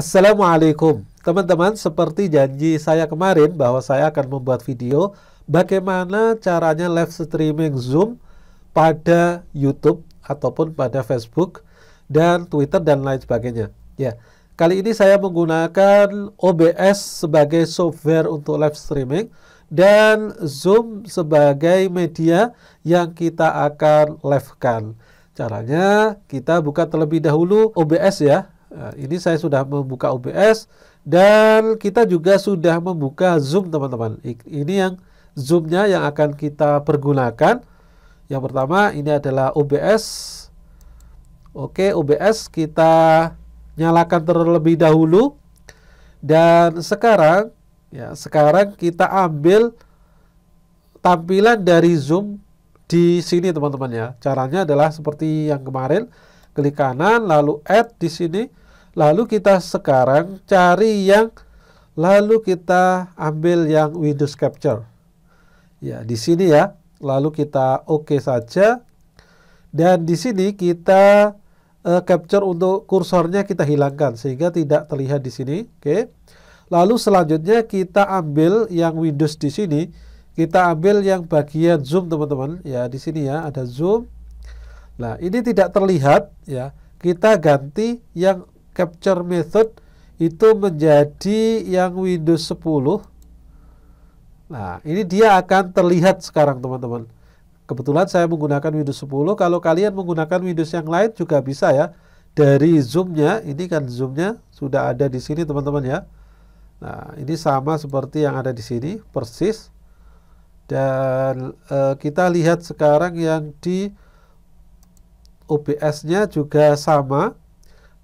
Assalamualaikum teman-teman seperti janji saya kemarin bahwa saya akan membuat video bagaimana caranya live streaming Zoom pada YouTube ataupun pada Facebook dan Twitter dan lain sebagainya ya kali ini saya menggunakan OBS sebagai software untuk live streaming dan Zoom sebagai media yang kita akan live caranya kita buka terlebih dahulu OBS ya Nah, ini saya sudah membuka OBS dan kita juga sudah membuka Zoom teman-teman. Ini yang Zoomnya yang akan kita pergunakan. Yang pertama ini adalah OBS. Oke, OBS kita nyalakan terlebih dahulu. Dan sekarang ya, sekarang kita ambil tampilan dari Zoom di sini teman-teman ya. Caranya adalah seperti yang kemarin, klik kanan lalu add di sini Lalu kita sekarang cari yang lalu kita ambil yang Windows Capture. Ya, di sini ya. Lalu kita oke okay saja. Dan di sini kita uh, capture untuk kursornya kita hilangkan sehingga tidak terlihat di sini. Oke. Okay. Lalu selanjutnya kita ambil yang Windows di sini, kita ambil yang bagian zoom teman-teman. Ya, di sini ya ada zoom. Nah, ini tidak terlihat ya. Kita ganti yang capture method itu menjadi yang Windows 10 nah ini dia akan terlihat sekarang teman-teman kebetulan saya menggunakan Windows 10 kalau kalian menggunakan Windows yang lain juga bisa ya dari zoomnya ini kan zoomnya sudah ada di sini teman-teman ya nah ini sama seperti yang ada di sini persis dan e, kita lihat sekarang yang di OBS-nya juga sama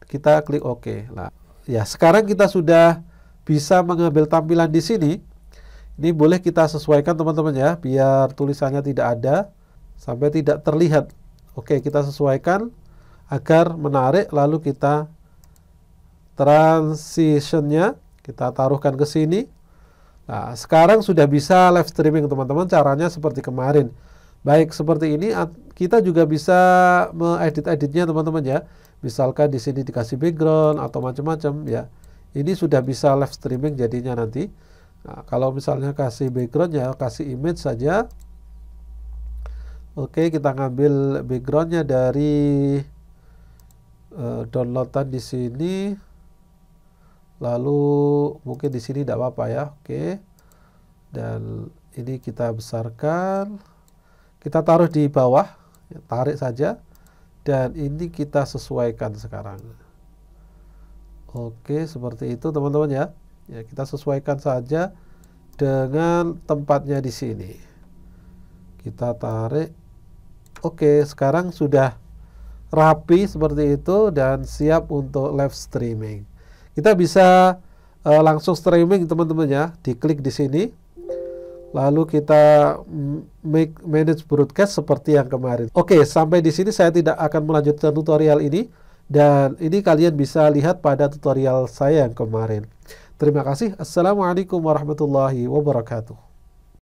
kita klik OK. Nah, ya sekarang kita sudah bisa mengambil tampilan di sini. Ini boleh kita sesuaikan teman-teman ya, biar tulisannya tidak ada sampai tidak terlihat. Oke, kita sesuaikan agar menarik lalu kita transitionnya kita taruhkan ke sini. Nah, sekarang sudah bisa live streaming teman-teman, caranya seperti kemarin. Baik seperti ini, kita juga bisa mengedit-editnya teman-teman ya misalkan di sini dikasih background atau macam-macam ya ini sudah bisa live streaming jadinya nanti nah, kalau misalnya kasih background ya kasih image saja Oke, kita ngambil backgroundnya dari uh, downloadan di sini. Lalu mungkin di sini tidak apa-apa ya. Oke. Dan ini kita besarkan. Kita taruh di bawah, ya, tarik saja dan ini kita sesuaikan sekarang oke seperti itu teman-teman ya ya kita sesuaikan saja dengan tempatnya di sini kita tarik oke sekarang sudah rapi seperti itu dan siap untuk live streaming kita bisa uh, langsung streaming teman-teman ya diklik di sini lalu kita make manage broadcast seperti yang kemarin. Oke, sampai di sini saya tidak akan melanjutkan tutorial ini dan ini kalian bisa lihat pada tutorial saya yang kemarin. Terima kasih. Assalamualaikum warahmatullahi wabarakatuh.